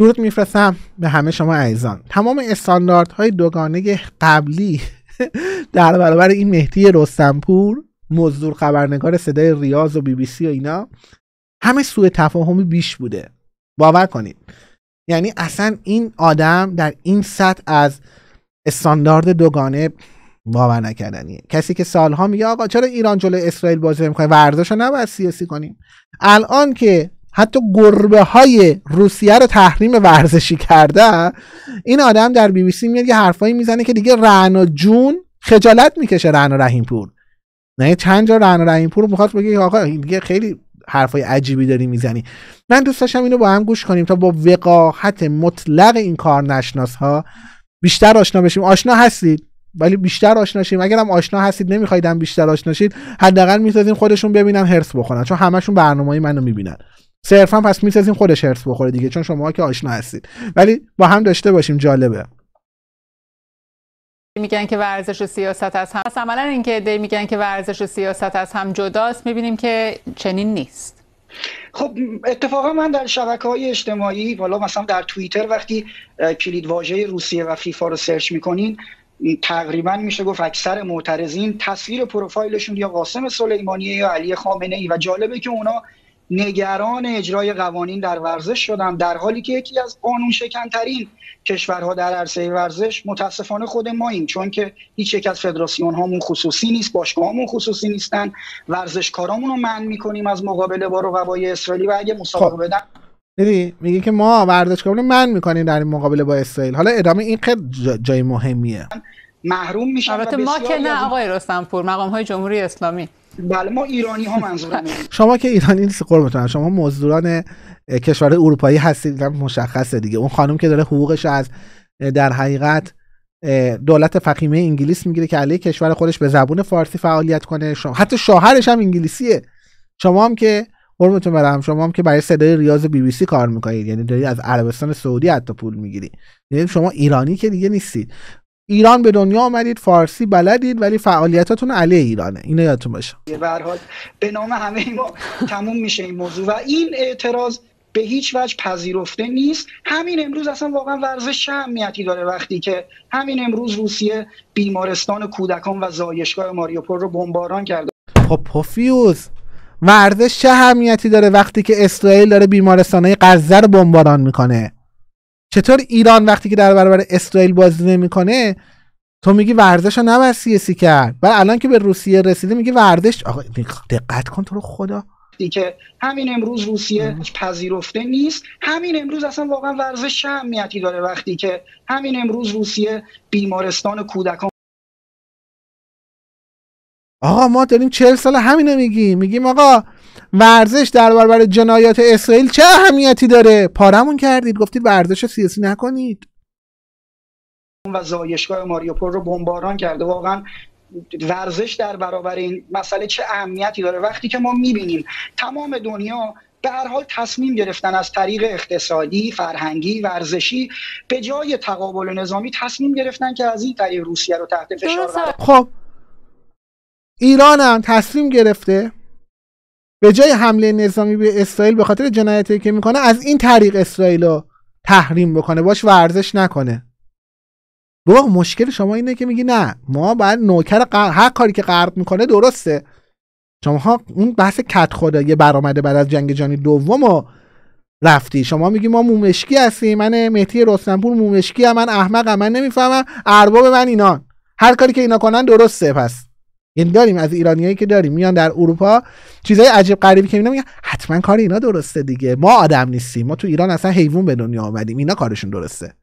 درود میفرستم به همه شما عزیزان تمام استانداردهای دوگانه قبلی در برابر این مهدی رستمپور مزدور خبرنگار صدای ریاض و بی بی سی و اینا همه سوء تفاهمی بیش بوده باور کنید یعنی اصلا این آدم در این سطح از استاندارد دوگانه باور نکردنیه کسی که سالها میگه آقا چرا ایران جلو اسرائیل بازی میکنه ورزش رو نباید سیاسی کنیم الان که حتی گربه های روسیه رو تحریم ورزشی کرده این آدم در بی بی سی میاد یه حرفایی میزنه که دیگه رعنا جون خجالت میکشه رعنا رحیم پور نه یعنی چند جا رعنا رحیم پور میخواد بگه آقا دیگه خیلی حرفای عجیبی داری میزنی من دوست داشتم اینو با هم گوش کنیم تا با وقاحت مطلق این کار نشناس ها بیشتر آشنا بشیم آشنا هستید ولی بیشتر آشنا شیم اگرم آشنا هستید نمیخوایدم بیشتر آشنا شید حداقل میسازیم خودشون ببینن هرس بخورن چون همشون برنامهای منو میبینن صرفا پس میسازیم خودش هرس بخوره دیگه چون شما که آشنا هستید ولی با هم داشته باشیم جالبه میگن که ورزش و سیاست از هم هست عملا اینکه دی میگن که ورزش و سیاست از هم جداست میبینیم که چنین نیست خب اتفاقا من در شبکه های اجتماعی والا مثلا در توییتر وقتی کلید واژه روسیه و فیفا رو سرچ میکنین تقریبا میشه گفت اکثر معترضین تصویر پروفایلشون یا قاسم سلیمانی یا علی خامنه ای و جالبه که اونا نگران اجرای قوانین در ورزش شدم در حالی که یکی از قانون شکنترین کشورها در عرصه ورزش متاسفانه خود ما این، چون که هیچ یک از فدراسیون هامون خصوصی نیست باشگاه هامون خصوصی نیستن ورزشکارامون رو من میکنیم از مقابله با رقبای اسرائیلی و اگه مسابقه خب. بدن دیدی میگه که ما ورزشکاران من میکنیم در این مقابله با اسرائیل حالا ادامه این جای مهمیه محروم میشن البته ما که نه آقای مقام های جمهوری اسلامی بله ما ایرانی ها نیست. شما که ایرانی نیست قربتون شما مزدوران کشور اروپایی هستید مشخصه دیگه اون خانم که داره حقوقش از در حقیقت دولت فقیمه انگلیس میگیره که علیه کشور خودش به زبون فارسی فعالیت کنه شما حتی شوهرش هم انگلیسیه شما هم که قربتون برم شما هم که برای صدای ریاض بی بی سی کار میکنید یعنی داری از عربستان سعودی حتی پول میگیری یعنی شما ایرانی که دیگه نیستید ایران به دنیا آمدید فارسی بلدید ولی فعالیتاتون علیه ایرانه اینو یادتون باشه به حال به نام همه ما تموم میشه این موضوع و این اعتراض به هیچ وجه پذیرفته نیست همین امروز اصلا واقعا ورزش چه اهمیتی داره وقتی که همین امروز روسیه بیمارستان کودکان و زایشگاه ماریوپول رو بمباران کرده خب پوفیوز ورزش چه اهمیتی داره وقتی که اسرائیل داره بیمارستانهای غزه رو بمباران میکنه چطور ایران وقتی که در برابر اسرائیل بازی نمیکنه تو میگی ورزش رو نباید سیاسی کرد و الان که به روسیه رسیده میگی ورزش آقا دقت کن تو رو خدا که همین امروز روسیه پذیرفته نیست همین امروز اصلا واقعا ورزش چه اهمیتی داره وقتی که همین امروز روسیه بیمارستان کودکان آقا ما داریم چهل سال همینو میگیم میگیم آقا ورزش در برابر جنایات اسرائیل چه اهمیتی داره پارمون کردید گفتید ورزش سیاسی نکنید و زایشگاه ماریوپول رو بمباران کرده واقعا ورزش در برابر این مسئله چه اهمیتی داره وقتی که ما میبینیم تمام دنیا به هر حال تصمیم گرفتن از طریق اقتصادی، فرهنگی، ورزشی به جای تقابل نظامی تصمیم گرفتن که از این طریق روسیه رو تحت فشار خب ایران هم تصمیم گرفته به جای حمله نظامی به اسرائیل به خاطر جنایتی که میکنه از این طریق اسرائیل رو تحریم بکنه باش ورزش نکنه بابا مشکل شما اینه که میگی نه ما باید نوکر قر... هر کاری که غرب میکنه درسته شما اون بحث کت خدایی برآمده بعد از جنگ جهانی دوم و رفتی شما میگی ما مومشکی هستیم من مهدی رستنپور مومشکی هم من احمقم من نمیفهمم ارباب من اینان هر کاری که اینا کنن درسته پس یعنی داریم از ایرانیایی که داریم میان در اروپا چیزای عجیب غریبی که میگن حتما کار اینا درسته دیگه ما آدم نیستیم ما تو ایران اصلا حیوان به دنیا آمدیم اینا کارشون درسته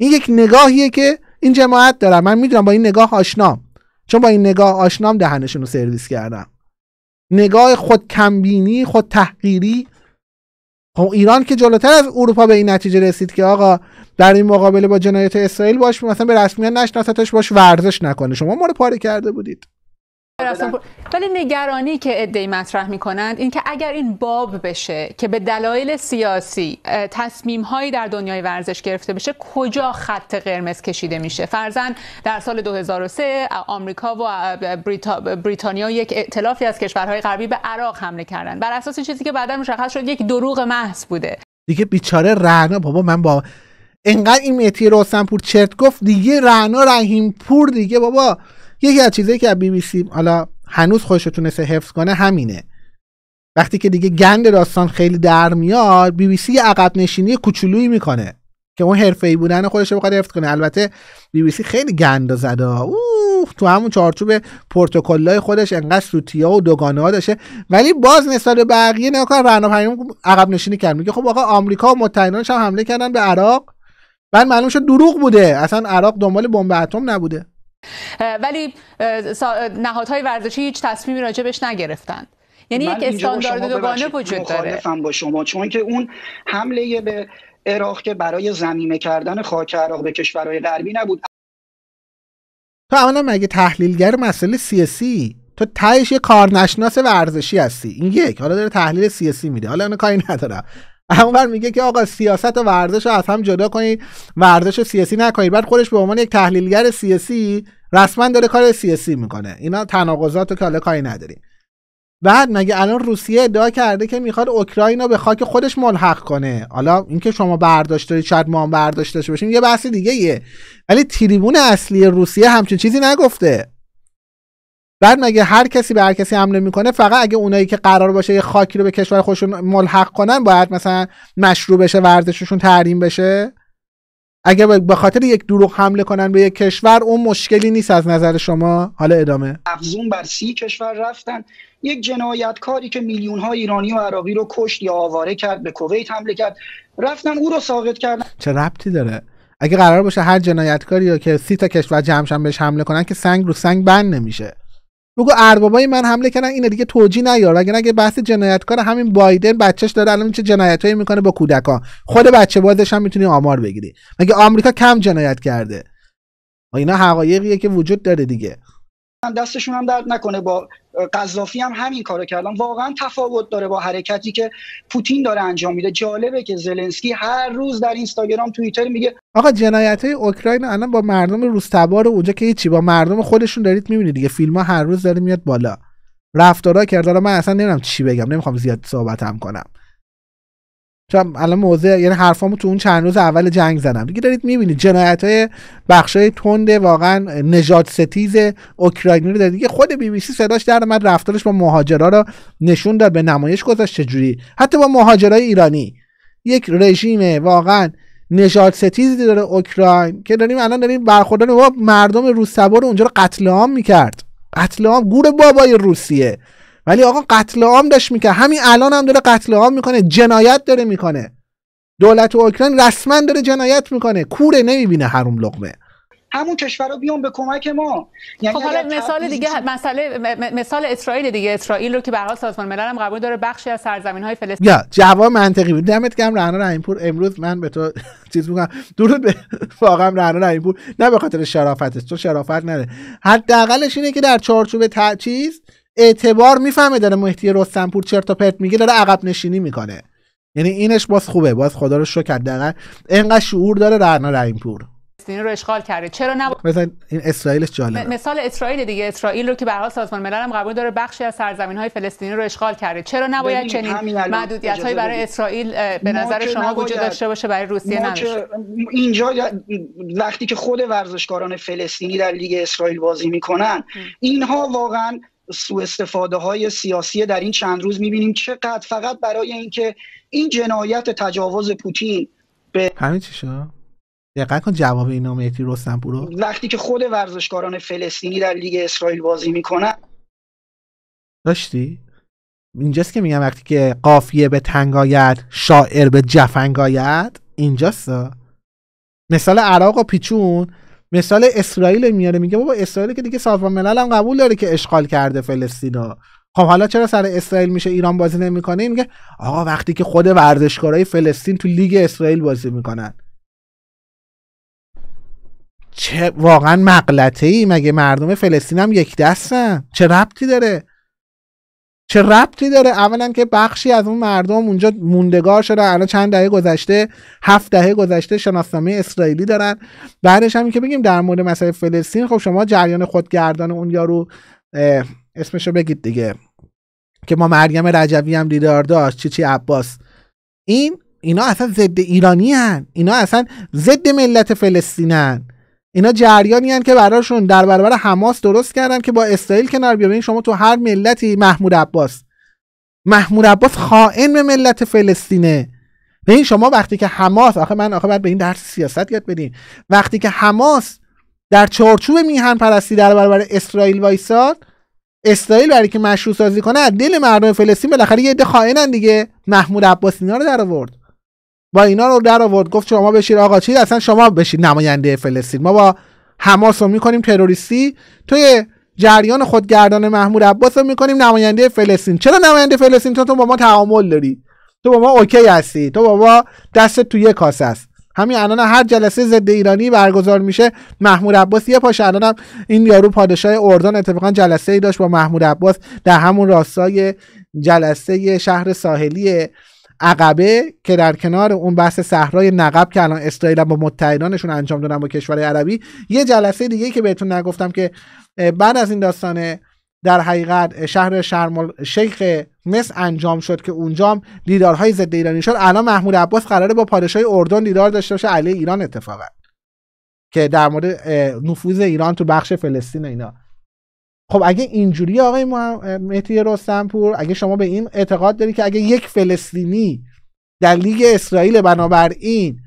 این یک نگاهیه که این جماعت دارم من میدونم با این نگاه آشنام چون با این نگاه آشنام دهنشون رو سرویس کردم نگاه خود کمبینی خود تحقیری خب ایران که جلوتر از اروپا به این نتیجه رسید که آقا در این مقابله با جنایت اسرائیل باش مثلا به رسمیت نشناستش باش ورزش نکنه شما ما رو پاره کرده بودید آره، ولی نگرانی که ادعی مطرح می کنند این که اگر این باب بشه که به دلایل سیاسی تصمیم هایی در دنیای ورزش گرفته بشه کجا خط قرمز کشیده میشه فرزن در سال 2003 آمریکا و بریتانیا یک ائتلافی از کشورهای غربی به عراق حمله کردند. بر اساس چیزی که بعدا مشخص شد یک دروغ محض بوده دیگه بیچاره رهنا بابا من با انقدر این مهدی روسنپور چرت گفت دیگه رهنا رحیم پور دیگه بابا یکی از چیزایی که از بی بی سی حالا هنوز خودش رو حفظ کنه همینه وقتی که دیگه گند داستان خیلی در میاد بی بی سی عقب نشینی کوچولویی میکنه که اون حرفه‌ای بودن خودش رو حفظ کنه البته بی بی سی خیلی گند زده اوه تو همون چارچوب پروتکلای خودش انقدر سوتیا و دوگانه ها داشته ولی باز نسبت به بقیه نگاه کن عقب نشینی کرد میگه خب آقا آمریکا و متحدانش هم حمله کردن به عراق بعد معلوم شد دروغ بوده اصلا عراق دنبال بمب اتم نبوده ولی نهادهای ورزشی هیچ تصمیمی راجبش نگرفتند یعنی یک استاندارد دوگانه وجود داره با شما چون که اون حمله به عراق که برای زمینه کردن خاک عراق به کشورهای غربی نبود تو اولا مگه تحلیلگر مسئله سیاسی تو تهش یه کارنشناس ورزشی هستی این یک حالا داره تحلیل سیاسی میده حالا اون کاری ندارم اونور میگه که آقا سیاست و ورزش رو از هم جدا کنید ورزش سیاسی نکنید بعد خودش به عنوان یک تحلیلگر سیاسی رسما داره کار سیاسی میکنه اینا تناقضات رو که حالا کاری نداریم بعد مگه الان روسیه ادعا کرده که میخواد اوکراین رو به خاک خودش ملحق کنه حالا اینکه شما برداشت دارید شاید ما هم برداشت داشته باشیم یه بحث دیگه یه ولی تریبون اصلی روسیه همچین چیزی نگفته بعد مگه هر کسی به هر کسی حمله میکنه فقط اگه اونایی که قرار باشه یه خاکی رو به کشور خودشون ملحق کنن باید مثلا مشروع بشه ورزششون تحریم بشه اگه به خاطر یک دروغ حمله کنن به یک کشور اون مشکلی نیست از نظر شما حالا ادامه افزون بر سی کشور رفتن یک جنایتکاری که میلیون ها ایرانی و عراقی رو کشت یا آواره کرد به کویت حمله کرد رفتن او رو ساقط کردن چه ربطی داره اگه قرار باشه هر جنایتکاری یا که سی تا کشور جمعشن بهش حمله کنن که سنگ رو سنگ بند نمیشه بگو اربابای من حمله کردن اینا دیگه توجی نیار اگر اگه بحث جنایتکار همین بایدن بچهش داره الان چه جنایتایی میکنه با کودکان خود بچه بازش هم میتونی آمار بگیری مگه آمریکا کم جنایت کرده اینا حقایقیه که وجود داره دیگه دستشون هم درد نکنه با قذافی هم همین کارو کردن واقعا تفاوت داره با حرکتی که پوتین داره انجام میده جالبه که زلنسکی هر روز در اینستاگرام توییتر میگه آقا جنایت های اوکراین الان با مردم روستبار اونجا که هیچی با مردم خودشون دارید میبینید دیگه فیلم ها هر روز داره میاد بالا رفتارا کرده من اصلا نمیدونم چی بگم نمیخوام زیاد هم کنم چون الان موضع یعنی حرفامو تو اون چند روز اول جنگ زدم دیگه دارید میبینید جنایت های های تند واقعا نجات ستیز اوکراینی رو دارید دیگه خود بی بی سی صداش در اومد رفتارش با مهاجرا رو نشون داد به نمایش گذاشت چجوری حتی با مهاجرای ایرانی یک رژیم واقعا نجات ستیزی داره اوکراین که داریم الان داریم برخوردن با مردم روسبا رو اونجا رو قتل عام میکرد قتل عام گور بابای روسیه ولی آقا قتل عام داشت میکنه همین الان هم داره قتل عام میکنه جنایت داره میکنه دولت اوکراین رسما داره جنایت میکنه کوره نمیبینه هروم لقمه همون کشورها بیان به کمک ما یعنی خب حالا مثال دیگه مسئله مثال اسرائیل دیگه اسرائیل رو که به حال سازمان ملل هم قبول داره بخشی از سرزمین های فلسطین یا جواب منطقی بود دمت گرم رعنا رحیمپور امروز من به تو چیز میگم درود به واقعا رعنا رحیمپور نه به خاطر شرافتش تو شرافت نره حداقلش اینه که در چارچوب تعچیز اعتبار میفهمه داره مهدی پور چرت و پرت میگه داره عقب نشینی میکنه یعنی اینش باز خوبه باز خدا رو شکر دقیقا اینقدر شعور داره رعنا رحیمپور فلسطینی رو اشغال کرده چرا نب... مثلا این اسرائیلش جالبه مثال اسرائیل دیگه اسرائیل رو که به حال سازمان ملل هم قبول داره بخشی از سرزمین های فلسطینی رو اشغال کرده چرا نباید چنین محدودیت هایی برای اسرائیل به نظر شما وجود داشته باشه برای روسیه نه اینجا وقتی که خود ورزشکاران فلسطینی در لیگ اسرائیل بازی میکنن اینها واقعا سوء استفاده های سیاسی در این چند روز میبینیم چقدر فقط برای اینکه این جنایت تجاوز پوتین به همین چی دقیقا کن جواب اینا مهدی رستمپور رو وقتی که خود ورزشکاران فلسطینی در لیگ اسرائیل بازی میکنن داشتی اینجاست که میگم وقتی که قافیه به تنگ شاعر به جفنگ آید اینجاست مثال عراق و پیچون مثال اسرائیل میاره میگه بابا اسرائیل که دیگه سازمان ملل هم قبول داره که اشغال کرده فلسطینا خب حالا چرا سر اسرائیل میشه ایران بازی نمیکنه میگه آقا وقتی که خود ورزشکارای فلسطین تو لیگ اسرائیل بازی میکنن چه واقعا مقلته ای مگه مردم فلسطین هم یک دستن چه ربطی داره چه ربطی داره اولا که بخشی از اون مردم اونجا موندگار شده الان چند دهه گذشته هفت دهه گذشته شناسنامه اسرائیلی دارن بعدش هم که بگیم در مورد مسئله فلسطین خب شما جریان خودگردان اون یارو اسمشو بگید دیگه که ما مریم رجوی هم دیدار داشت چی چی عباس این اینا اصلا ضد ایرانی هن. اینا اصلا ضد ملت فلسطینن اینا جریانی که براشون در برابر حماس درست کردن که با اسرائیل کنار بیا شما تو هر ملتی محمود عباس محمود عباس خائن به ملت فلسطینه ببین شما وقتی که حماس آخه من آخه بعد به این درس سیاست یاد بدین وقتی که حماس در چارچوب میهن پرستی در برابر اسرائیل وایساد اسرائیل برای که مشروع سازی کنه دل مردم فلسطین بالاخره یه عده خائنن دیگه محمود عباس اینا رو در آورد با اینا رو در آورد گفت شما بشید آقا چی اصلا شما بشید نماینده فلسطین ما با حماس رو میکنیم تروریستی توی جریان خودگردان محمود عباس رو میکنیم نماینده فلسطین چرا نماینده فلسطین تو, تو با ما تعامل داری تو با ما اوکی هستی تو با ما دست تو یک کاسه است همین الان هر جلسه ضد ایرانی برگزار میشه محمود عباس یه پاش هم این یارو پادشاه اردن اتفاقا جلسه ای داشت با محمود عباس در همون راستای جلسه شهر ساحلی عقبه که در کنار اون بحث صحرای نقب که الان اسرائیل با متحدانشون انجام دادن با کشور عربی یه جلسه دیگه که بهتون نگفتم که بعد از این داستان در حقیقت شهر شرم شیخ مصر انجام شد که اونجا دیدارهای ضد ایرانی شد الان محمود عباس قراره با پادشاه اردن دیدار داشته باشه علی ایران اتفاقا که در مورد نفوذ ایران تو بخش فلسطین اینا خب اگه اینجوری آقای مهدی رستمپور اگه شما به این اعتقاد داری که اگه یک فلسطینی در لیگ اسرائیل بنابراین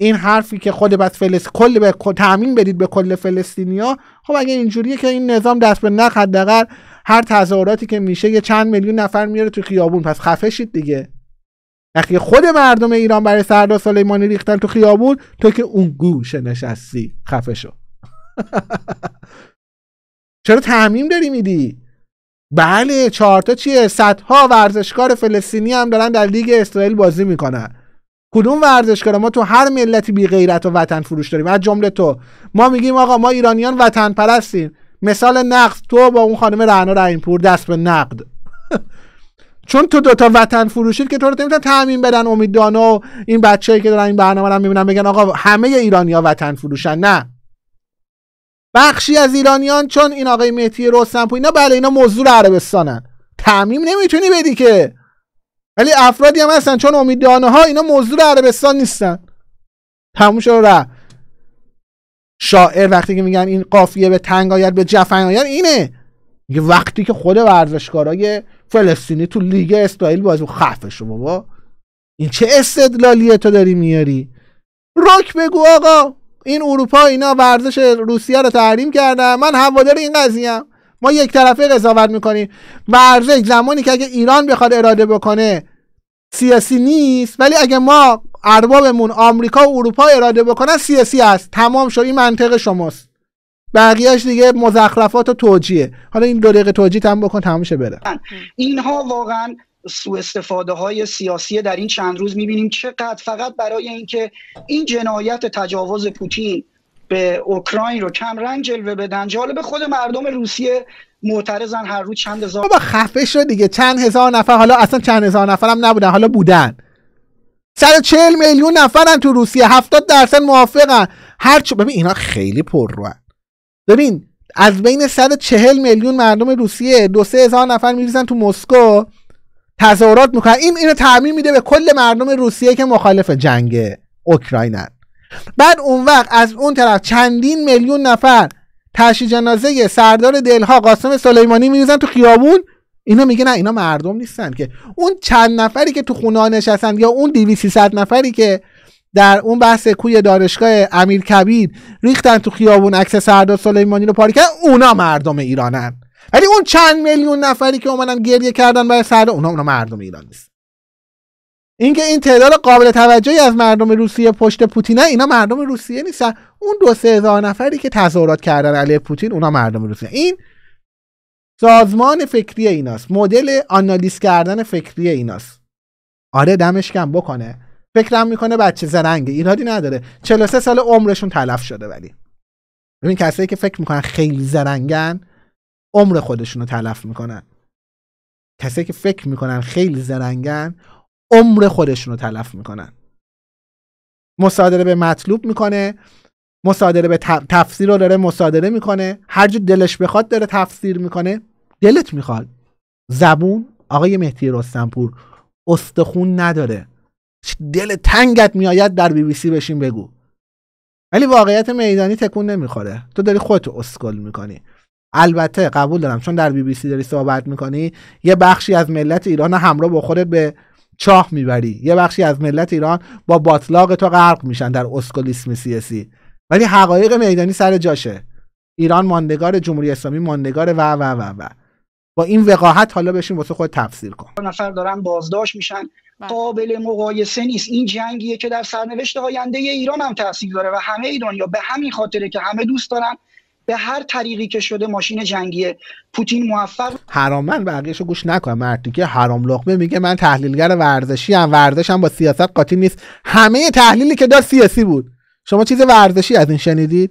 این حرفی که خود بس فلس کل به تامین بدید به کل فلسطینیا خب اگه اینجوریه که این نظام دست به نخ حداقل هر تظاهراتی که میشه یه چند میلیون نفر میاره تو خیابون پس خفه شید دیگه وقتی خود مردم ایران برای سردار سلیمانی ریختن تو خیابون تو که اون گوشه نشستی خفه شو چرا تعمیم داری میدی بله چهارتا چیه صدها ورزشکار فلسطینی هم دارن در لیگ اسرائیل بازی میکنن کدوم ورزشکار ما تو هر ملتی بی غیرت و وطن فروش داریم از جمله تو ما میگیم آقا ما ایرانیان وطن پرستیم مثال نقد تو با اون خانم رعنا پور دست به نقد چون تو دوتا وطن فروشید که تو رو نمیتونن تعمین بدن امید و این بچه‌ای که دارن این برنامه رو میبینن بگن آقا همه ایرانیا وطن فروشن نه بخشی از ایرانیان چون این آقای مهدی رستمپور اینا بله اینا موضوع عربستانن تعمیم نمیتونی بدی که ولی افرادی هم هستن چون امیدانه ها اینا موضوع عربستان نیستن تموم شد ره شاعر وقتی که میگن این قافیه به تنگ آید به جفن آید اینه میگه وقتی که خود ورزشکارای فلسطینی تو لیگ اسرائیل بازی خفش با این چه استدلالیه تو داری میاری رک بگو آقا این اروپا اینا ورزش روسیه رو تحریم کردن من هوادار این قضیه ما یک طرفه قضاوت میکنیم ورزش زمانی که اگه ایران بخواد اراده بکنه سیاسی نیست ولی اگه ما اربابمون آمریکا و اروپا اراده بکنن سیاسی است تمام شد این منطق شماست بقیهش دیگه مزخرفات و توجیه حالا این دو دقیقه توجیه تم بکن تمام شه بره اینها واقعا سو استفاده های سیاسی در این چند روز میبینیم چقدر فقط برای اینکه این جنایت تجاوز پوتین به اوکراین رو کم رنگ جلوه بدن جالب خود مردم روسیه معترضن هر روز چند هزار بابا خفه شد دیگه چند هزار نفر حالا اصلا چند هزار هم نبودن حالا بودن 140 میلیون نفرن تو روسیه 70 درصد موافقن هر ببین اینا خیلی پر ببین از بین 140 میلیون مردم روسیه دو سه هزار نفر میریزن تو مسکو تظاهرات میکنن این اینو تعمین میده به کل مردم روسیه که مخالف جنگ اوکراینن بعد اون وقت از اون طرف چندین میلیون نفر تشی جنازه سردار دلها قاسم سلیمانی میریزن تو خیابون اینا میگه نه اینا مردم نیستن که اون چند نفری که تو خونه نشستن یا اون 2300 نفری که در اون بحث کوی دانشگاه امیر کبیر ریختن تو خیابون عکس سردار سلیمانی رو پاره کردن اونا مردم ایرانن ولی اون چند میلیون نفری که اومدن گریه کردن برای سر اونها اونا مردم ایران نیست اینکه این تعداد قابل توجهی از مردم روسیه پشت پوتین اینا مردم روسیه نیستن اون دو سه هزار نفری که تظاهرات کردن علیه پوتین اونا مردم روسیه این سازمان فکری ایناست مدل آنالیز کردن فکری ایناست آره دمش کم بکنه فکرم میکنه بچه زرنگ ایرادی نداره 43 سال عمرشون تلف شده ولی ببین کسایی که فکر میکنن خیلی زرنگن عمر خودشون رو تلف میکنن کسی که فکر میکنن خیلی زرنگن عمر خودشون رو تلف میکنن مصادره به مطلوب میکنه مصادره به تفسیر رو داره مصادره میکنه هر جو دلش بخواد داره تفسیر میکنه دلت میخواد زبون آقای مهدی رستنپور استخون نداره دل تنگت میآید در بی بی سی بشین بگو ولی واقعیت میدانی تکون نمیخوره تو داری خودتو اسکل میکنی البته قبول دارم چون در بی بی سی داری صحبت میکنی یه بخشی از ملت ایران همراه با خودت به چاه میبری یه بخشی از ملت ایران با باطلاق تو غرق میشن در اسکولیسم سیاسی ولی حقایق میدانی سر جاشه ایران ماندگار جمهوری اسلامی ماندگار و و و و با این وقاحت حالا بشین واسه خود تفسیر کن نفر دارن بازداشت میشن بله. قابل مقایسه نیست این جنگیه که در سرنوشت آینده ایران هم تاثیر داره و همه دنیا به همین خاطره که همه دوست دارن به هر طریقی که شده ماشین جنگیه پوتین موفق من بقیهش گوش نکنه مردی که حرام لقمه میگه من تحلیلگر ورزشی ام ورزشم با سیاست قاطی نیست همه تحلیلی که دار سیاسی بود شما چیز ورزشی از این شنیدید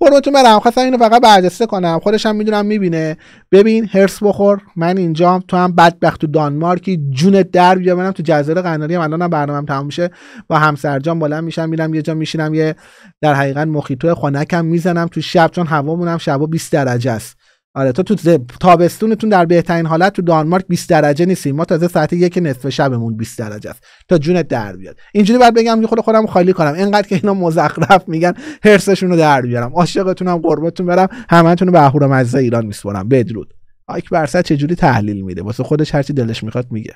قربونتون برم خواستم اینو فقط برجسته کنم خودش هم میدونم میبینه ببین هرس بخور من اینجام تو هم بدبخت تو دانمارکی جونت در بیا منم تو جزیره قناری هم الانم برنامه‌ام تموم میشه با همسرجان بلند میشم میرم یه جا میشینم یه در حقیقت مخیتو خنکم میزنم تو شب چون هوامون هم شبا 20 درجه است آره تو تو تابستونتون در بهترین حالت تو دانمارک 20 درجه نیستیم ما تازه ساعت یک نصف شبمون 20 درجه است تا جونت در بیاد اینجوری باید بگم که خود خودم خالی کنم اینقدر که اینا مزخرف میگن هرسشون رو در بیارم عاشقتونم قربتون برم همتون رو به اهورامزه ایران میسپرم بدرود آیک برسه چه جوری تحلیل میده واسه خودش هرچی دلش میخواد میگه